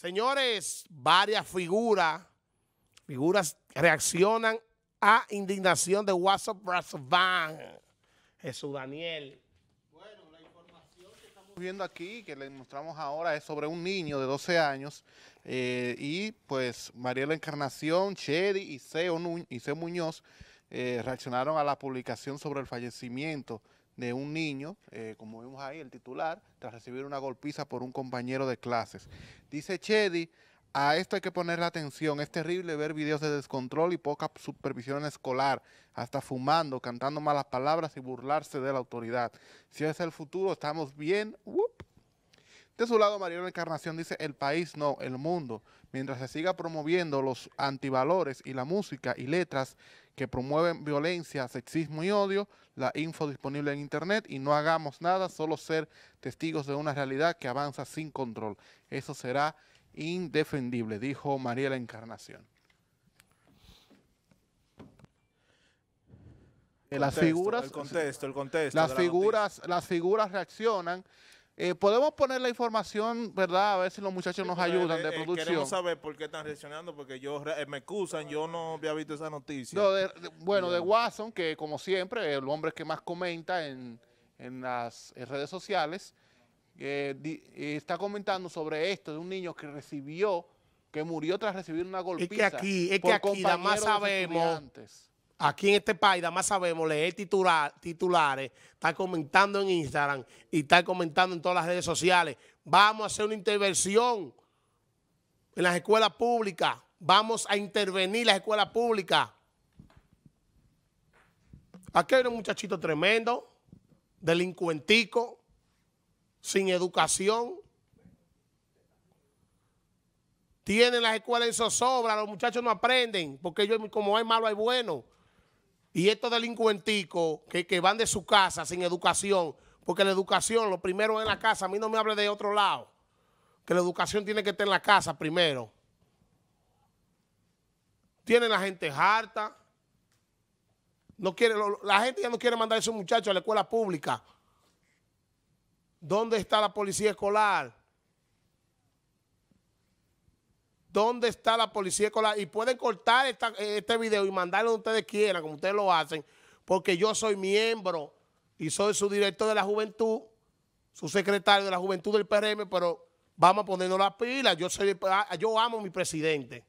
Señores, varias figuras, figuras reaccionan a indignación de WhatsApp Van, Jesús Daniel. Bueno, la información que estamos viendo aquí, que le mostramos ahora, es sobre un niño de 12 años eh, y pues Mariela Encarnación, Chedi y C. Muñoz eh, reaccionaron a la publicación sobre el fallecimiento de un niño, eh, como vimos ahí, el titular, tras recibir una golpiza por un compañero de clases. Dice Chedi, a esto hay que ponerle atención. Es terrible ver videos de descontrol y poca supervisión escolar, hasta fumando, cantando malas palabras y burlarse de la autoridad. Si es el futuro, estamos bien. De su lado, Mariela Encarnación dice, el país no, el mundo. Mientras se siga promoviendo los antivalores y la música y letras que promueven violencia, sexismo y odio, la info disponible en internet y no hagamos nada, solo ser testigos de una realidad que avanza sin control. Eso será indefendible, dijo Mariela Encarnación. las figuras, contexto, el contexto las figuras, las figuras reaccionan eh, podemos poner la información, ¿verdad? A ver si los muchachos nos ayudan eh, de eh, producción. Queremos saber por qué están reaccionando, porque yo me excusan, yo no había visto esa noticia. bueno, de Watson, que como siempre, el hombre que más comenta en, las redes sociales, está comentando sobre esto de un niño que recibió, que murió tras recibir una golpiza. Es que aquí, es que aquí más sabemos aquí en este país, además sabemos leer titular, titulares, está comentando en Instagram y está comentando en todas las redes sociales. Vamos a hacer una intervención en las escuelas públicas. Vamos a intervenir las escuelas públicas. Aquí hay un muchachito tremendo, delincuentico, sin educación. Tienen las escuelas en zozobra, los muchachos no aprenden, porque ellos, como hay malo, hay bueno. Y estos delincuenticos que, van de su casa sin educación, porque la educación, lo primero en la casa, a mí no me hable de otro lado, que la educación tiene que estar en la casa primero. Tienen la gente harta. No quiere, la gente ya no quiere mandar a esos muchachos a la escuela pública. ¿Dónde está la policía escolar? dónde está la policía escolar. Y pueden cortar este video y mandarlo donde ustedes quieran, como ustedes lo hacen, porque yo soy miembro y soy su director de la juventud, su secretario de la juventud del PRM, pero vamos a ponernos las pilas. Yo, soy, ah, yo amo a mi presidente,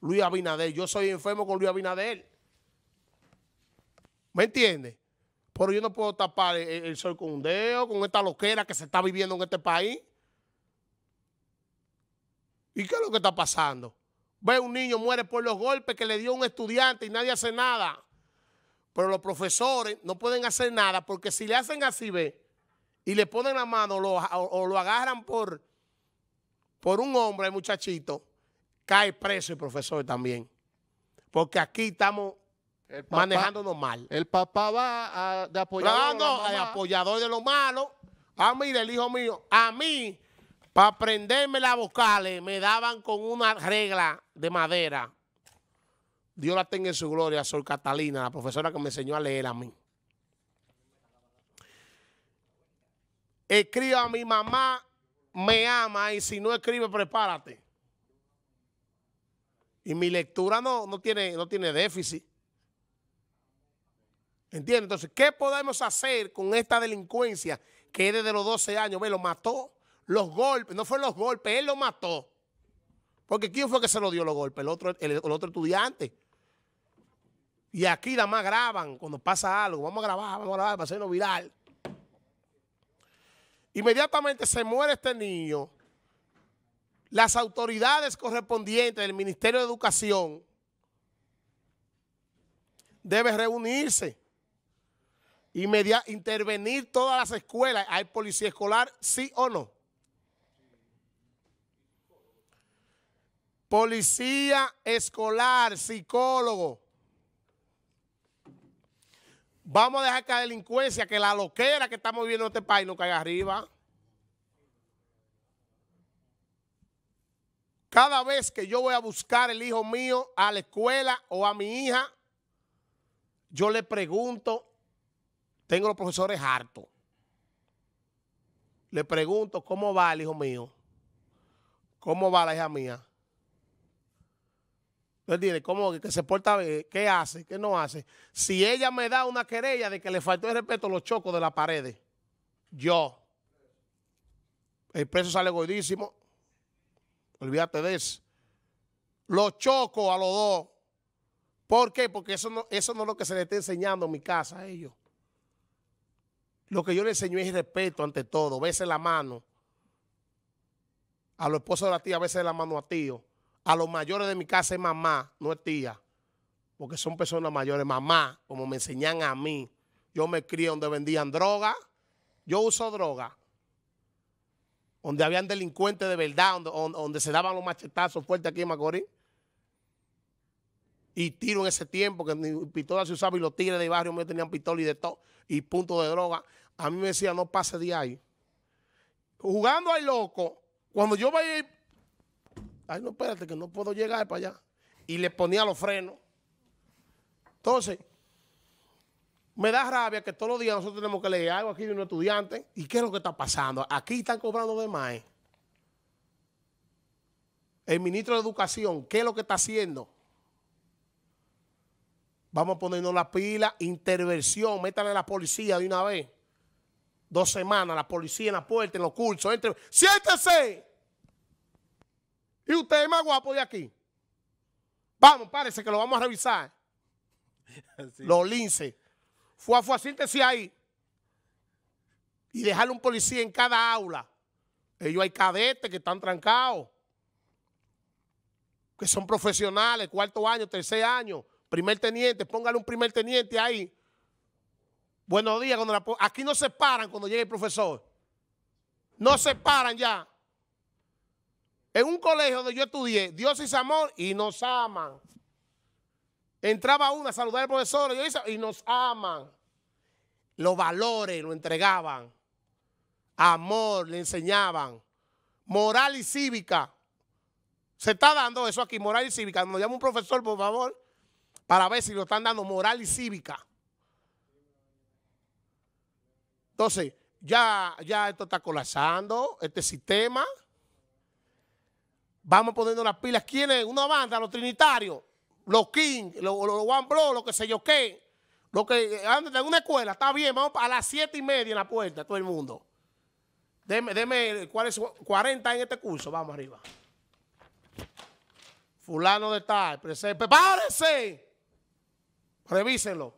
Luis Abinader. Yo soy enfermo con Luis Abinader. ¿Me entiende? Pero yo no puedo tapar el, el sol con un dedo, con esta loquera que se está viviendo en este país. ¿Y qué es lo que está pasando? Ve un niño muere por los golpes que le dio un estudiante y nadie hace nada. Pero los profesores no pueden hacer nada porque si le hacen así, ve, y le ponen la mano o, lo agarran por, por un hombre, el muchachito, cae preso el profesor también. Porque aquí estamos manejándonos mal. El papá va a, de apoyador. Ah, no. de apoyador de lo malo. Ah, mira, el hijo mío, a mí para aprenderme las vocales me daban con una regla de madera. Dios la tenga en su gloria, soy Catalina, la profesora que me enseñó a leer a mí. escribo a mi mamá, me ama, y si no escribe, prepárate. Y mi lectura no, tiene, no tiene déficit. ¿Entiendes? Entonces, ¿qué podemos hacer con esta delincuencia que desde los 12 años, me lo mató? los golpes, no fueron los golpes, él lo mató. Porque ¿quién fue que se lo dio los golpes? El otro, el, otro estudiante. Y aquí nada más graban cuando pasa algo. Vamos a grabar, vamos a grabar para hacerlo viral. Inmediatamente se muere este niño. Las autoridades correspondientes del Ministerio de Educación deben reunirse, intervenir todas las escuelas. ¿Hay policía escolar? Sí o no. policía escolar, psicólogo. Vamos a dejar que la delincuencia, que la loquera que estamos viviendo en este país no caiga arriba. Cada vez que yo voy a buscar el hijo mío a la escuela o a mi hija, yo le pregunto, tengo los profesores hartos. Le pregunto, ¿cómo va el hijo mío? ¿Cómo va la hija mía? ¿No entiendes? ¿Cómo que, se porta ¿Qué hace? ¿Qué no hace? Si ella me da una querella de que le faltó el respeto lo choco de la pared, yo, el preso sale gordísimo. Olvídate de eso. Lo choco a los dos. ¿Por qué? Porque eso no, eso no es lo que se le está enseñando en mi casa a ellos. Lo que yo le enseño es respeto ante todo. Bese la mano. A los esposos de la tía, bese la mano a tío a los mayores de mi casa es mamá, no es tía, porque son personas mayores. Mamá, como me enseñan a mí, yo me crié donde vendían droga, yo uso droga, donde habían delincuentes de verdad, donde, se daban los machetazos fuertes aquí en Macorís y tiro en ese tiempo, que ni pistola se usaba y los tigres de barrio me tenían pistola y de todo, y punto de droga. A mí me decía, no pase de ahí. Jugando al loco, cuando yo ir, Ay, no, espérate, que no puedo llegar para allá. Y le ponía los frenos. Entonces, me da rabia que todos los días nosotros tenemos que leer algo aquí de un estudiante. ¿Y qué es lo que está pasando? Aquí están cobrando de más. ¿eh? El ministro de Educación, ¿qué es lo que está haciendo? Vamos a ponernos la pila, intervención, métanle a la policía de una vez. Dos semanas, la policía en la puerta, en los cursos. Entre, ¡Siéntese! Y usted más guapo de aquí. Vamos, parece que lo vamos a revisar. Los lince. Fue a, fue ahí. Y dejarle un policía en cada aula. Ellos hay cadetes que están trancados. Que son profesionales, cuarto año, tercer año, primer teniente. Póngale un primer teniente ahí. Buenos días. Cuando aquí no se paran cuando llega el profesor. No se paran ya. En un colegio donde yo estudié, Dios es amor y nos aman. Entraba una a saludar al profesor y nos aman. Los valores lo entregaban. Amor le enseñaban. Moral y cívica. Se está dando eso aquí, moral y cívica. Nos llama un profesor, por favor, para ver si lo están dando moral y cívica. Entonces, ya, ya esto está colapsando, este sistema. Vamos poniendo las pilas. ¿Quién es? Una banda, los Trinitarios, los King, los, One Bro, los que sé yo qué. lo que andan en una escuela, está bien, vamos a las siete y media en la puerta, todo el mundo. Deme, deme 40 en este curso, vamos arriba. Fulano de tal, presente. ¡Párese! Revísenlo.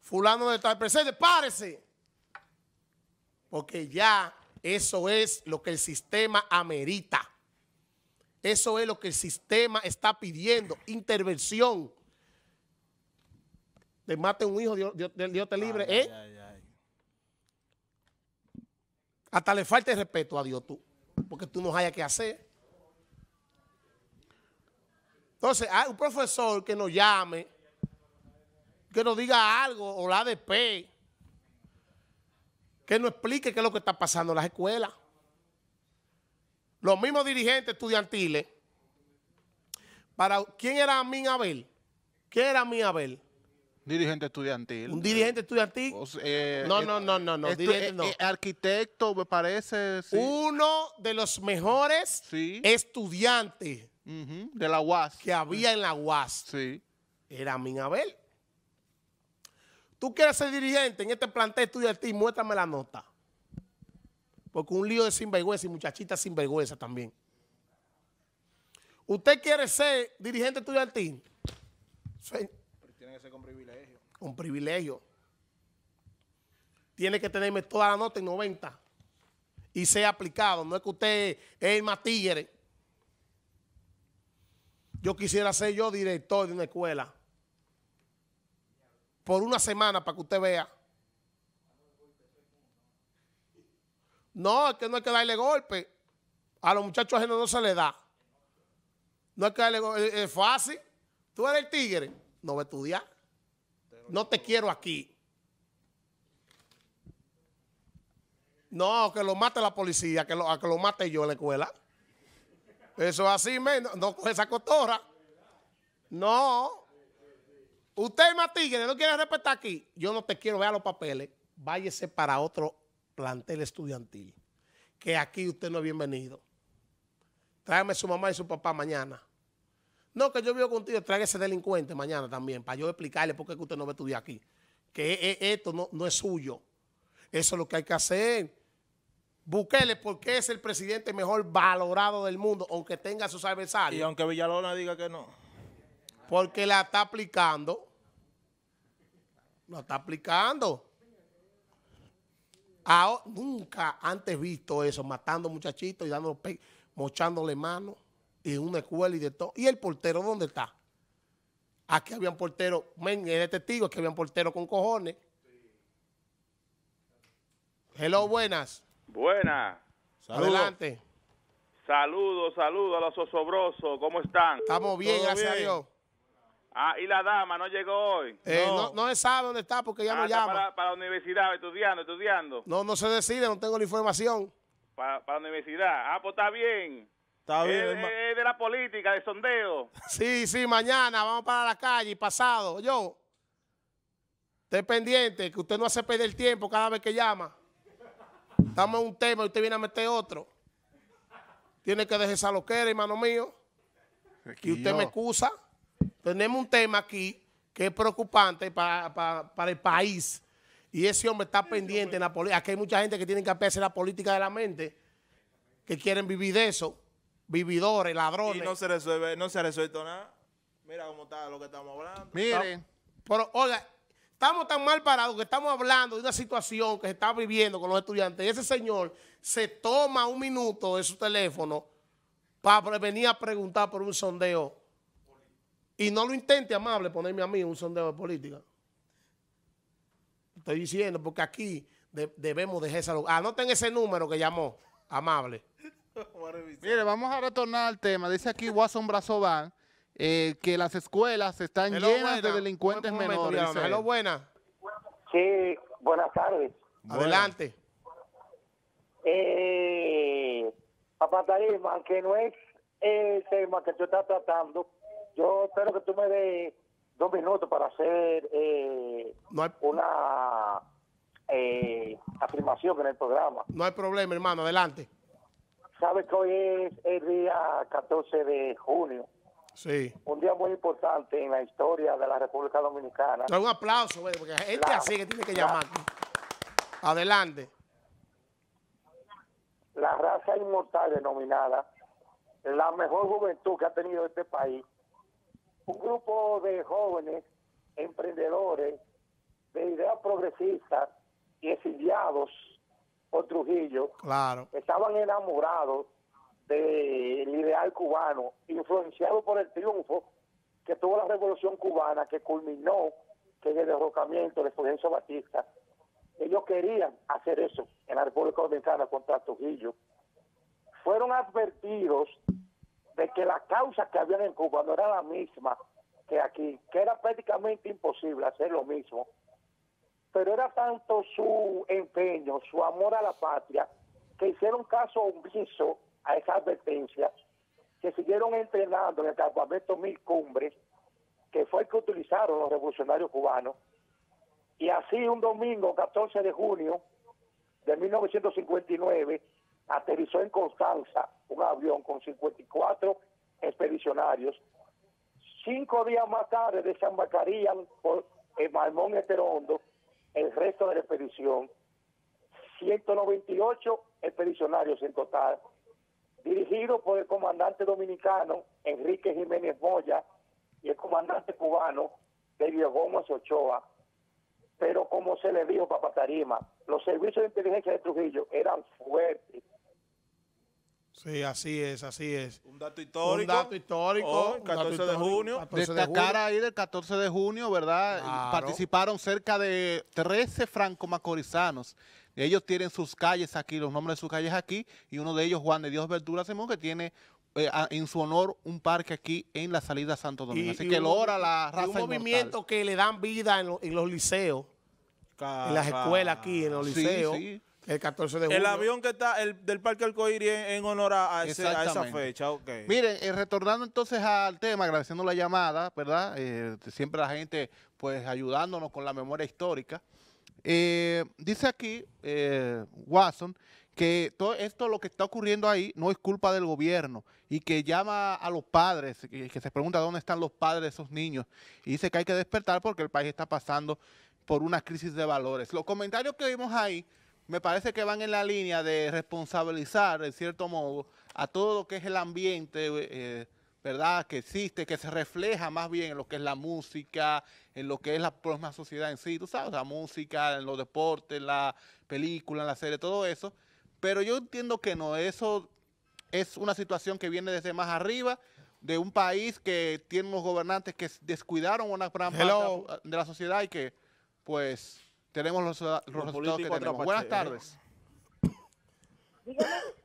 Fulano de tal, presente, párese. Porque ya eso es lo que el sistema amerita. Eso es lo que el sistema está pidiendo, intervención. Te mate un hijo, Dios, Dios, te libre, ¿eh? Hasta le falta el respeto a Dios tú, porque tú no hayas que hacer. Entonces, hay un profesor que nos llame, que nos diga algo, o la ADP, que nos explique qué es lo que está pasando en las escuelas los mismos dirigentes estudiantiles, para, ¿quién era Amin Abel? ¿Quién era Amin Abel? Dirigente estudiantil. ¿Un dirigente estudiantil? no, no, no, no, no. arquitecto, me parece. Uno de los mejores estudiantes de la UAS. Que había en la UAS. Sí. Era Abel. ¿Tú quieres ser dirigente en este plantel estudiantil? Muéstrame la nota. Porque un lío de sinvergüenza y muchachitas sinvergüenza también. ¿Usted quiere ser dirigente estudiantil? tiene que ser con privilegio. Con privilegio. Tiene que tenerme toda la nota en 90 y ser aplicado. No es que usted es el matillere. Yo quisiera ser yo director de una escuela por una semana para que usted vea. No, es que no hay que darle golpe. A los muchachos ajenos no se les da. No hay que darle golpe. Es fácil. Tú eres el tigre. No va a estudiar. No te quiero aquí. No, que lo mate la policía, que lo, que lo mate yo en la escuela. Eso es así, menos, No, coge esa cotorra. No. Usted es más tigre, no quiere respetar aquí. Yo no te quiero, vea los papeles. Váyese para otro plantel estudiantil, que aquí usted no es bienvenido. Tráeme su mamá y su papá mañana. No, que yo vivo contigo, traiga ese delincuente mañana también, para yo explicarle por qué usted no va a estudiar aquí. Que e, e, esto no, no es suyo. Eso es lo que hay que hacer. por qué es el presidente mejor valorado del mundo, aunque tenga sus adversarios. Y aunque Villalona diga que no. Porque la está aplicando. La está aplicando nunca antes visto eso, matando muchachitos y mochándole mano en una escuela y de todo. ¿Y el portero dónde está? Aquí había un men, el testigo, que habían portero con cojones. Hello, buenas. Buenas. Adelante. Saludos, saludos a los osobrosos. ¿Cómo están? Estamos bien, gracias a Dios. Ah, y la dama no llegó hoy. Eh, no. no, sabe dónde está porque ya no llama. Para, para, la universidad, estudiando, estudiando. No, no se decide, no tengo la información. Para, la universidad. Ah, pues está bien. Está eh, bien. Es, eh, de la política, de sondeo. sí, sí, mañana vamos para la calle y pasado. Yo, esté pendiente, que usted no hace perder tiempo cada vez que llama. Estamos en un tema y usted viene a meter otro. Tiene que dejar esa loquera, hermano mío. y usted me excusa tenemos un tema aquí que es preocupante para, el país. Y ese hombre está pendiente en la política. Aquí hay mucha gente que tiene que hacer la política de la mente, que quieren vivir de eso, vividores, ladrones. Y no se resuelve, no se ha resuelto nada. Mira cómo está lo que estamos hablando. Miren. Pero, oiga, estamos tan mal parados que estamos hablando de una situación que se está viviendo con los estudiantes. Y ese señor se toma un minuto de su teléfono para venir a preguntar por un sondeo y no lo intente, amable, ponerme a mí un sondeo de política. Estoy diciendo, porque aquí debemos dejar esa... Anoten ese número que llamó, amable. Mire, vamos a retornar al tema. Dice aquí Watson Brazovan eh, que las escuelas están llenas de delincuentes menores. buena. Sí, buenas tardes. Adelante. Eh, Tarima, aunque no es el tema que tú estás tratando, yo espero que tú me des dos minutos para hacer eh, una eh, afirmación en el programa. No hay problema, hermano, adelante. Sabes que hoy es el día 14 de junio. Sí. Un día muy importante en la historia de la República Dominicana. un aplauso, güey, porque gente así que tiene que llamar. Adelante. La raza inmortal denominada, la mejor juventud que ha tenido este país, un grupo de jóvenes emprendedores de ideas progresistas y exiliados por Trujillo claro. estaban enamorados del ideal cubano, influenciado por el triunfo que tuvo la revolución cubana, que culminó en el derrocamiento de Fulgencio Batista. Ellos querían hacer eso en la República Dominicana contra Trujillo. Fueron advertidos de que la causa que habían en Cuba no era la misma que aquí, que era prácticamente imposible hacer lo mismo. Pero era tanto su empeño, su amor a la patria, que hicieron caso omiso a esa advertencia, que siguieron entrenando en el campamento Mil Cumbres, que fue el que utilizaron los revolucionarios cubanos. Y así un domingo, 14 de junio de 1959, aterrizó en Constanza un avión con 54 expedicionarios. Cinco días más tarde desembarcarían por el Malmón Heterondo el resto de la expedición. 198 expedicionarios en total, dirigidos por el comandante dominicano Enrique Jiménez Moya y el comandante cubano David Gómez Ochoa. Pero como se le dijo, Tarima, los servicios de inteligencia de Trujillo eran fuertes Sí, así es, así es. Un dato histórico. Oh, un dato histórico. 14 de junio. Destacar ahí del 14 de junio, ¿verdad? Participaron cerca de 13 franco-macorizanos. Ellos tienen sus calles aquí, los nombres de sus calles aquí, y uno de ellos, Juan de Dios Verdura Simón, que tiene eh, en su honor un parque aquí en la salida Santo Domingo. Así que logra la raza. Y un movimiento que le dan vida en, los liceos, en las escuelas aquí, en los liceos. Sí, sí. El 14 de julio. El avión que está del Parque Alcohiri en, honor a, esa fecha. Okay. Miren, eh, retornando entonces al tema, agradeciendo la llamada, ¿verdad? Eh, siempre la gente pues ayudándonos con la memoria histórica. Eh, dice aquí Watson que todo esto lo que está ocurriendo ahí no es culpa del gobierno y que llama a los padres, que, que se pregunta dónde están los padres de esos niños y dice que hay que despertar porque el país está pasando por una crisis de valores. Los comentarios que vimos ahí me parece que van en la línea de responsabilizar, en cierto modo, a todo lo que es el ambiente, eh, ¿verdad?, que existe, que se refleja más bien en lo que es la música, en lo que es la próxima sociedad en sí, tú sabes, la música, en los deportes, la película, en la serie, todo eso. Pero yo entiendo que no, eso es una situación que viene desde más arriba, de un país que tiene unos gobernantes que descuidaron una gran parte de la sociedad y que, pues tenemos ah, los, resultados que tenemos. Buenas tardes.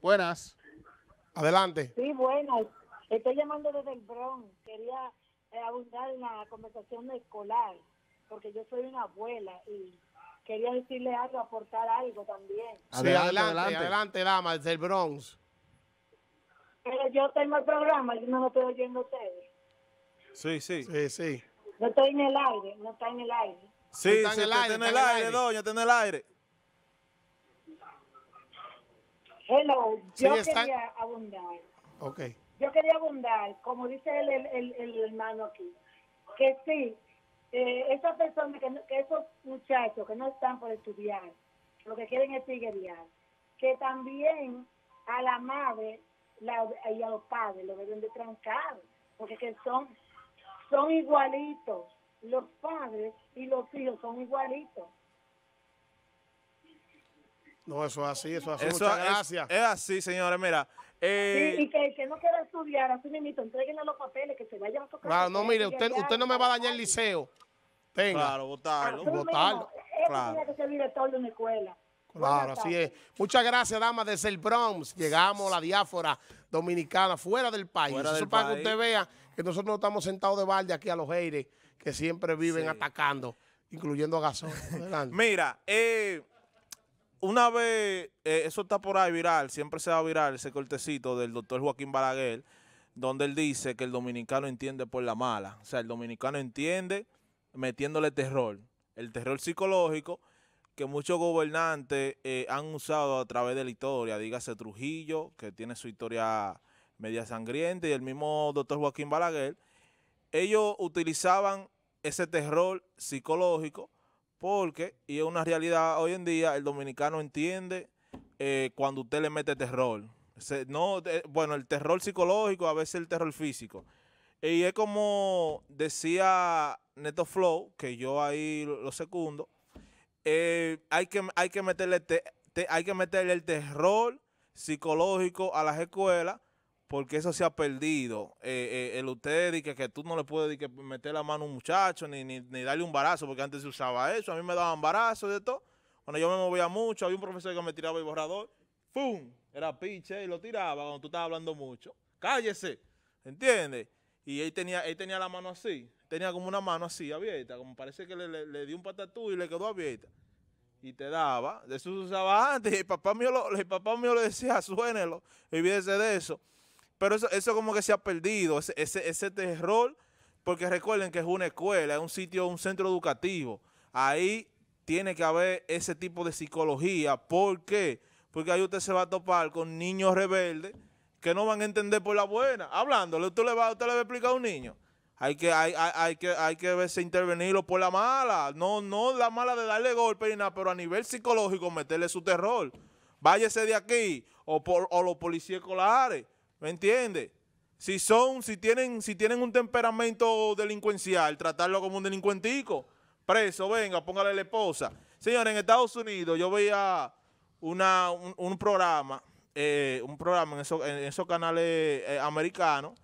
Buenas. Adelante. Sí, buenas. Estoy llamando desde el Bronx. Quería eh, abundar en la conversación escolar, porque yo soy una abuela y quería decirle algo, aportar algo también. adelante, adelante, dama, desde el Bronx. Pero yo tengo el programa, yo no lo estoy oyendo ustedes. Sí, sí. Sí, sí. No estoy en el aire, no está en el aire. Sí, está en el aire. Doña, está en el aire. Hello, yo quería abundar. Okay. Yo quería abundar, como dice el, hermano aquí, que sí, eh, esas personas, que, esos muchachos que no están por estudiar, lo que quieren es tiguerear, que también a la madre y a los padres lo deben de trancar, porque son, son igualitos los padres y los hijos son igualitos. No, eso es así, eso es así. Muchas gracias. Es así, señores, mira. Eh, y que el que no quiera estudiar, así mismo, entreguenle los papeles, que se vayan a tocar. Claro, no, mire, usted, usted no me va a dañar el liceo. Claro, votarlo. votarlo. claro. que director de una escuela. Claro, así es. Muchas gracias, damas, desde el Bronx. Llegamos a la diáfora dominicana fuera del país. Eso para que usted vea que nosotros no estamos sentados de balde aquí a los aires que siempre viven atacando, incluyendo a Gasol. Mira, eh, una vez, eh, eso está por ahí viral, siempre se va a viral ese cortecito del doctor Joaquín Balaguer, donde él dice que el dominicano entiende por la mala. O sea, el dominicano entiende metiéndole terror, el terror psicológico que muchos gobernantes eh, han usado a través de la historia, dígase Trujillo, que tiene su historia media sangrienta, y el mismo doctor Joaquín Balaguer, ellos utilizaban ese terror psicológico porque, y es una realidad hoy en día, el dominicano entiende eh, cuando usted le mete terror. no, eh, bueno, el terror psicológico, a veces el terror físico. Y es como decía Neto Flow, que yo ahí lo, lo secundo, eh, hay, que, hay, que meterle te, hay que meterle el terror psicológico a las escuelas porque eso se ha perdido. Eh, eh, el usted dice que, tú no le puedes meter la mano a un muchacho ni, darle un barazo porque antes se usaba eso. A mí me daban embarazo de todo. Cuando yo me movía mucho, había un profesor que me tiraba el borrador. fum Era piche y lo tiraba cuando tú estabas hablando mucho. ¡Cállese! ¿Entiendes? Y él tenía, él tenía la mano así tenía como una mano así abierta, como parece que le, dio un patatú y le quedó abierta. Y te daba, de eso se usaba antes, y el papá mío, papá mío le decía, suénelo, olvídese de eso. Pero eso, como que se ha perdido, ese, ese, terror, porque recuerden que es una escuela, es un sitio, un centro educativo. Ahí tiene que haber ese tipo de psicología. ¿Por qué? Porque ahí usted se va a topar con niños rebeldes que no van a entender por la buena. Hablándole, usted le va, usted le va a explicar a un niño hay que, hay, hay, que, hay que verse intervenirlo por la mala. No, no la mala de darle golpe ni nada, pero a nivel psicológico meterle su terror. Váyese de aquí o, por, o los policías colares, ¿me entiende? Si son, si tienen, si tienen un temperamento delincuencial, tratarlo como un delincuentico. Preso, venga, póngale la esposa. Señores, en Estados Unidos yo veía una, un, programa, eh, un programa en, esos canales eh, americanos,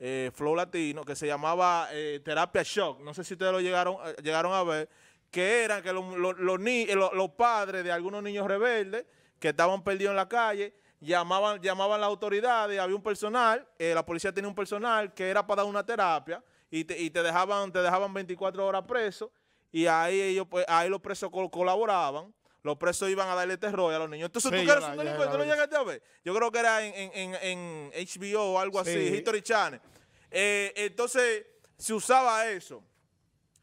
eh, Flow Latino, que se llamaba eh, Terapia Shock. No sé si ustedes lo llegaron, eh, llegaron a ver. Que era que los, eh, los, los, padres de algunos niños rebeldes que estaban perdidos en la calle llamaban, llamaban a las autoridades, había un personal, la policía tenía un personal que era para dar una terapia y te, y te dejaban te dejaban 24 horas preso y ahí ellos pues, ahí los presos colaboraban los presos iban a darle terror a los niños. Entonces, ¿tú quieres un delincuente? ¿No llegaste a ver? Yo creo que era en, HBO o algo así, History Channel. Eh, entonces, se usaba eso.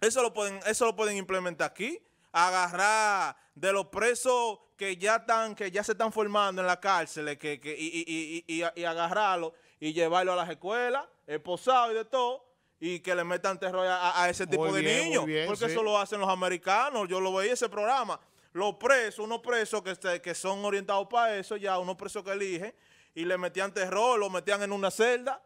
Eso lo pueden, eso lo pueden implementar aquí. Agarrar de los presos que ya están, que ya se están formando en la cárcel, que, y, y, y, y, agarrarlo y llevarlo a las escuelas, esposado y de todo, y que le metan terror a, ese tipo de niños. porque eso lo hacen los americanos. Yo lo veía ese programa. Los presos, unos presos que, que son orientados para eso, ya unos presos que eligen, y le metían terror, lo metían en una celda.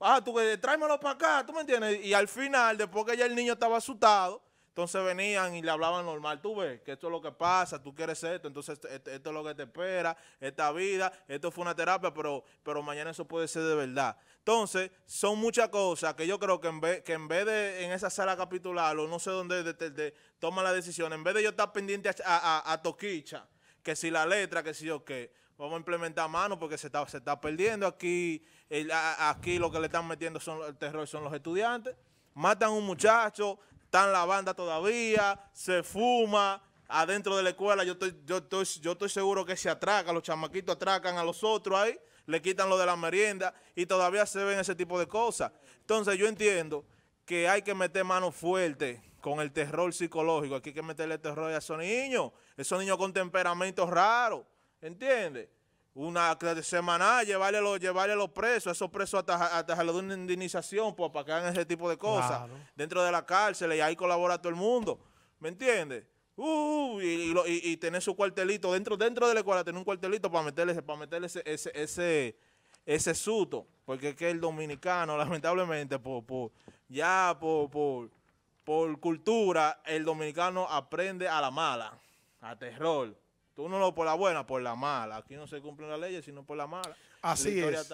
Ah, tú, tráemelo para acá, ¿tú me entiendes? Y al final, después que ya el niño estaba asustado, entonces venían y le hablaban normal, tú ves, que esto es lo que pasa, tú quieres esto, entonces esto, es lo que te espera, esta vida, esto fue una terapia, pero, pero mañana eso puede ser de verdad. Entonces, son muchas cosas que yo creo que en vez, que en vez de en esa sala capitular o no sé dónde de, toma la decisión, en vez de yo estar pendiente a, Toquicha, que si la letra, que si yo qué, vamos a implementar mano porque se está, se está perdiendo aquí, aquí lo que le están metiendo son el terror son los estudiantes matan a un muchacho, están la banda todavía, se fuma, adentro de la escuela yo estoy, yo estoy, yo estoy seguro que se atraca, los chamaquitos atracan a los otros ahí, le quitan lo de la merienda y todavía se ven ese tipo de cosas. Entonces yo entiendo que hay que meter mano fuerte con el terror psicológico, aquí hay que meterle terror a esos niños, esos niños con temperamentos raros, ¿entiendes? una semana semanal, llevarle a los presos, esos presos hasta, hasta de una indemnización pues, para que hagan ese tipo de cosas dentro de la cárcel y ahí colabora todo el mundo. ¿Me entiendes? Uh, y, y, tener su cuartelito dentro dentro de la escuela, tener un cuartelito para meterle, para meterle ese, ese, suto. Porque es que el dominicano, lamentablemente, por, ya por, por, por cultura, el dominicano aprende a la mala, a terror. Tú no lo por la buena, por la mala. Aquí no se cumplen las leyes, sino por la mala. Así es.